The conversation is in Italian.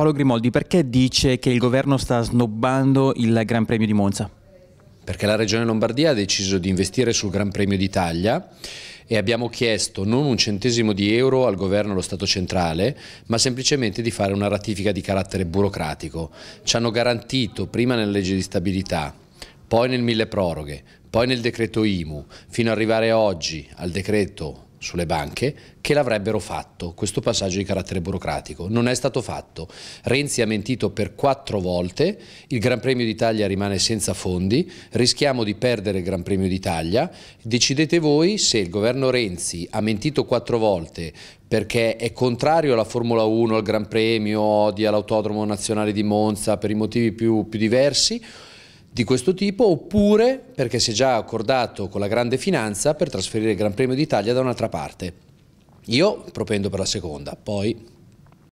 Paolo Grimoldi, perché dice che il governo sta snobbando il Gran Premio di Monza? Perché la Regione Lombardia ha deciso di investire sul Gran Premio d'Italia e abbiamo chiesto non un centesimo di euro al governo e allo Stato centrale, ma semplicemente di fare una ratifica di carattere burocratico. Ci hanno garantito prima nella legge di stabilità, poi nel mille proroghe, poi nel decreto IMU, fino ad arrivare oggi al decreto sulle banche che l'avrebbero fatto, questo passaggio di carattere burocratico. Non è stato fatto. Renzi ha mentito per quattro volte, il Gran Premio d'Italia rimane senza fondi, rischiamo di perdere il Gran Premio d'Italia. Decidete voi se il governo Renzi ha mentito quattro volte perché è contrario alla Formula 1, al Gran Premio, odia l'autodromo nazionale di Monza per i motivi più, più diversi di questo tipo oppure perché si è già accordato con la grande finanza per trasferire il Gran Premio d'Italia da un'altra parte. Io propendo per la seconda, poi